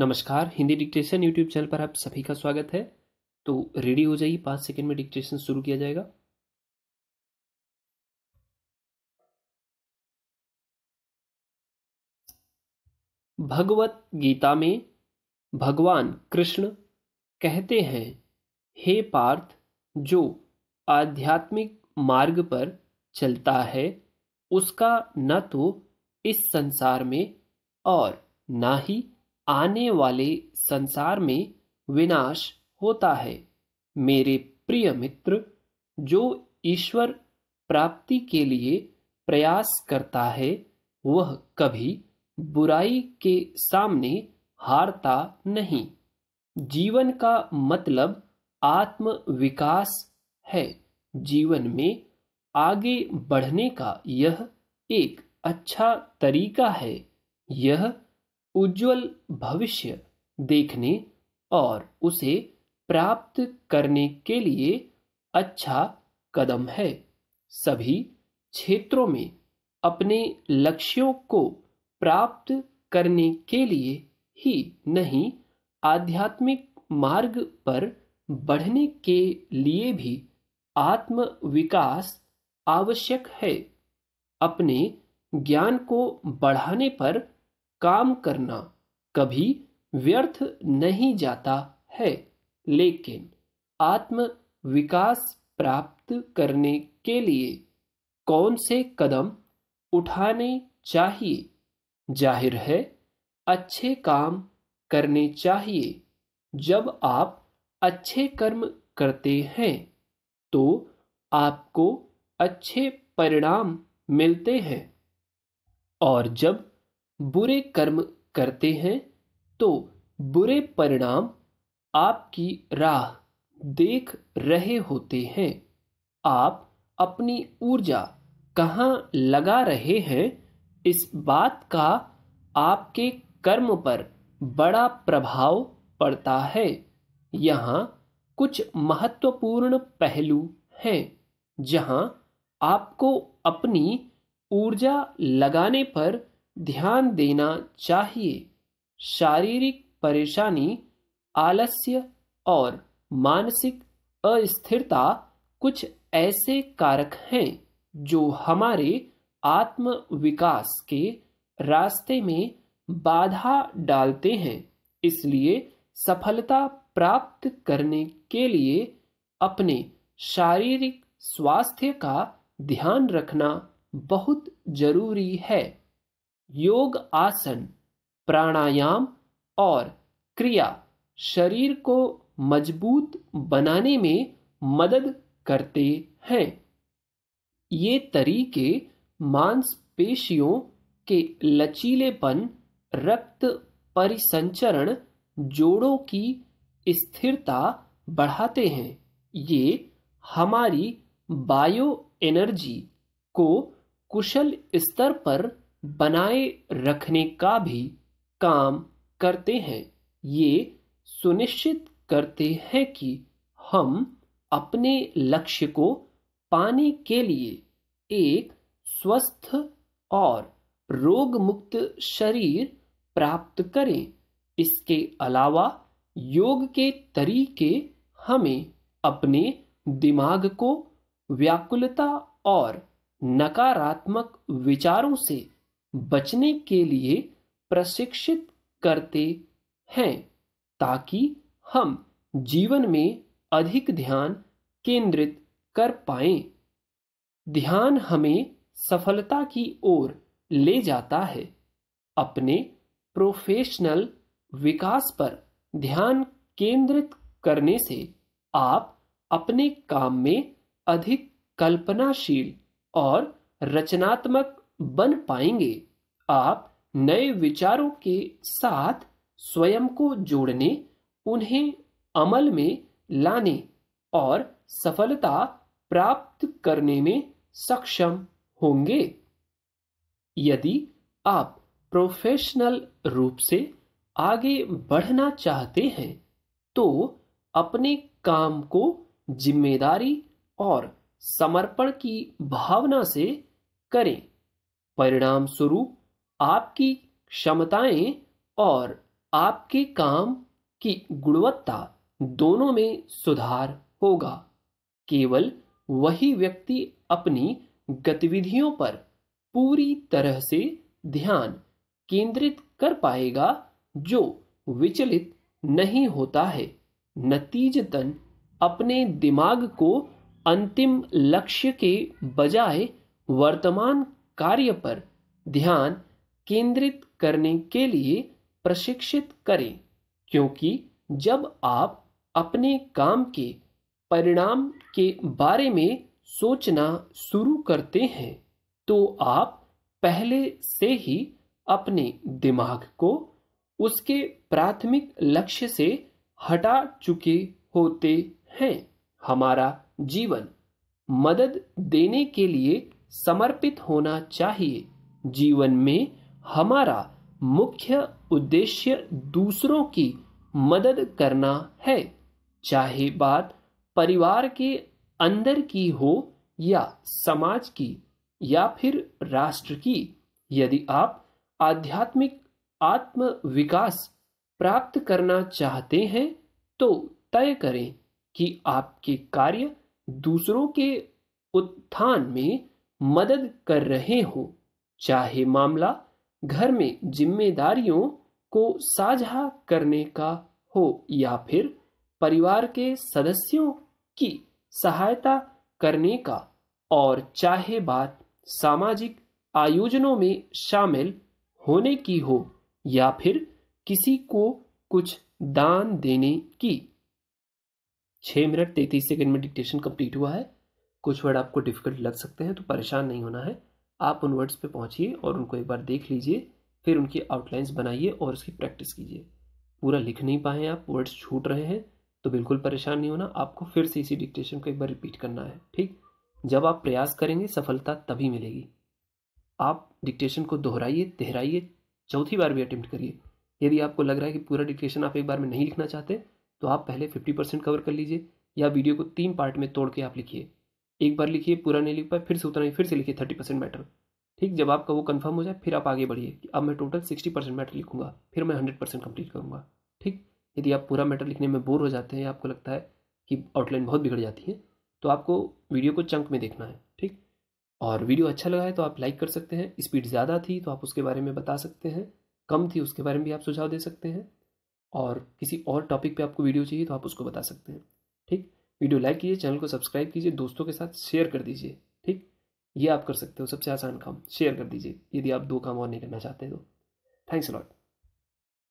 नमस्कार Hindi dictation YouTube channel पर आप सभी का स्वागत है तो रेडी हो जाइए पाँच सेकेंड में डिक्टेशन शुरू किया जाएगा भगवत गीता में भगवान कृष्ण कहते हैं हे पार्थ जो आध्यात्मिक मार्ग पर चलता है उसका न तो इस संसार में और ना ही आने वाले संसार में विनाश होता है मेरे प्रिय मित्र जो ईश्वर प्राप्ति के लिए प्रयास करता है वह कभी बुराई के सामने हारता नहीं जीवन का मतलब आत्म विकास है जीवन में आगे बढ़ने का यह एक अच्छा तरीका है यह उज्जवल भविष्य देखने और उसे प्राप्त करने के लिए अच्छा कदम है सभी क्षेत्रों में अपने लक्ष्यों को प्राप्त करने के लिए ही नहीं आध्यात्मिक मार्ग पर बढ़ने के लिए भी आत्म विकास आवश्यक है अपने ज्ञान को बढ़ाने पर काम करना कभी व्यर्थ नहीं जाता है लेकिन आत्म विकास प्राप्त करने के लिए कौन से कदम उठाने चाहिए जाहिर है अच्छे काम करने चाहिए जब आप अच्छे कर्म करते हैं तो आपको अच्छे परिणाम मिलते हैं और जब बुरे कर्म करते हैं तो बुरे परिणाम आपकी राह देख रहे होते हैं आप अपनी ऊर्जा कहाँ लगा रहे हैं इस बात का आपके कर्म पर बड़ा प्रभाव पड़ता है यहाँ कुछ महत्वपूर्ण पहलू हैं जहाँ आपको अपनी ऊर्जा लगाने पर ध्यान देना चाहिए शारीरिक परेशानी आलस्य और मानसिक अस्थिरता कुछ ऐसे कारक हैं जो हमारे आत्म विकास के रास्ते में बाधा डालते हैं इसलिए सफलता प्राप्त करने के लिए अपने शारीरिक स्वास्थ्य का ध्यान रखना बहुत जरूरी है योग आसन प्राणायाम और क्रिया शरीर को मजबूत बनाने में मदद करते हैं ये तरीके मांसपेशियों के लचीलेपन रक्त परिसंचरण जोड़ों की स्थिरता बढ़ाते हैं ये हमारी बायो एनर्जी को कुशल स्तर पर बनाए रखने का भी काम करते हैं ये सुनिश्चित करते हैं कि हम अपने लक्ष्य को पाने के लिए एक स्वस्थ और रोग मुक्त शरीर प्राप्त करें इसके अलावा योग के तरीके हमें अपने दिमाग को व्याकुलता और नकारात्मक विचारों से बचने के लिए प्रशिक्षित करते हैं ताकि हम जीवन में अधिक ध्यान केंद्रित कर पाए ध्यान हमें सफलता की ओर ले जाता है अपने प्रोफेशनल विकास पर ध्यान केंद्रित करने से आप अपने काम में अधिक कल्पनाशील और रचनात्मक बन पाएंगे आप नए विचारों के साथ स्वयं को जोड़ने उन्हें अमल में लाने और सफलता प्राप्त करने में सक्षम होंगे यदि आप प्रोफेशनल रूप से आगे बढ़ना चाहते हैं तो अपने काम को जिम्मेदारी और समर्पण की भावना से करें परिणाम स्वरूप आपकी क्षमताएं और आपके काम की गुणवत्ता दोनों में सुधार होगा केवल वही व्यक्ति अपनी गतिविधियों पर पूरी तरह से ध्यान केंद्रित कर पाएगा जो विचलित नहीं होता है नतीजतन अपने दिमाग को अंतिम लक्ष्य के बजाय वर्तमान कार्य पर ध्यान केंद्रित करने के लिए प्रशिक्षित करें क्योंकि जब आप अपने काम के परिणाम के बारे में सोचना शुरू करते हैं तो आप पहले से ही अपने दिमाग को उसके प्राथमिक लक्ष्य से हटा चुके होते हैं हमारा जीवन मदद देने के लिए समर्पित होना चाहिए जीवन में हमारा मुख्य उद्देश्य दूसरों की मदद करना है चाहे बात परिवार के अंदर की हो या समाज की या फिर राष्ट्र की यदि आप आध्यात्मिक आत्म विकास प्राप्त करना चाहते हैं तो तय करें कि आपके कार्य दूसरों के उत्थान में मदद कर रहे हो चाहे मामला घर में जिम्मेदारियों को साझा करने का हो या फिर परिवार के सदस्यों की सहायता करने का और चाहे बात सामाजिक आयोजनों में शामिल होने की हो या फिर किसी को कुछ दान देने की छह मिनट तैतीस सेकंड में डिक्टेशन कंप्लीट हुआ है कुछ वर्ड आपको डिफ़िकल्ट लग सकते हैं तो परेशान नहीं होना है आप उन वर्ड्स पे पहुँचिए और उनको एक बार देख लीजिए फिर उनकी आउटलाइंस बनाइए और उसकी प्रैक्टिस कीजिए पूरा लिख नहीं पाए आप वर्ड्स छूट रहे हैं तो बिल्कुल परेशान नहीं होना आपको फिर से इसी डिक्टेशन को एक बार रिपीट करना है ठीक जब आप प्रयास करेंगे सफलता तभी मिलेगी आप डिक्टेशन को दोहराइए तहराइए चौथी बार भी अटेम्प्ट करिए यदि आपको लग रहा है कि पूरा डिक्टेशन आप एक बार में नहीं लिखना चाहते तो आप पहले फिफ्टी परसेंट कवर कर लीजिए या वीडियो को तीन पार्ट में तोड़ के आप लिखिए एक बार लिखिए पूरा नहीं लिख पाए फिर से उतना ही फिर से लिखिए थर्टी परसेंट मैटर ठीक जब आपका वो कंफर्म हो जाए फिर आप आगे बढ़िए कि अब मैं टोटल सिक्सटी परसेंट मैटर लिखूंगा फिर मैं हंड्रेड परसेंट कम्प्लीट करूँगा ठीक यदि आप पूरा मैटर लिखने में बोर हो जाते हैं आपको लगता है कि आउटलाइन बहुत बिगड़ जाती है तो आपको वीडियो को चंक में देखना है ठीक और वीडियो अच्छा लगा है तो आप लाइक कर सकते हैं स्पीड ज़्यादा थी तो आप उसके बारे में बता सकते हैं कम थी उसके बारे में भी आप सुझाव दे सकते हैं और किसी और टॉपिक पे आपको वीडियो चाहिए तो आप उसको बता सकते हैं ठीक वीडियो लाइक कीजिए चैनल को सब्सक्राइब कीजिए दोस्तों के साथ शेयर कर दीजिए ठीक ये आप कर सकते हो सबसे आसान काम शेयर कर दीजिए यदि आप दो काम और नहीं करना चाहते तो थैंक्स लॉट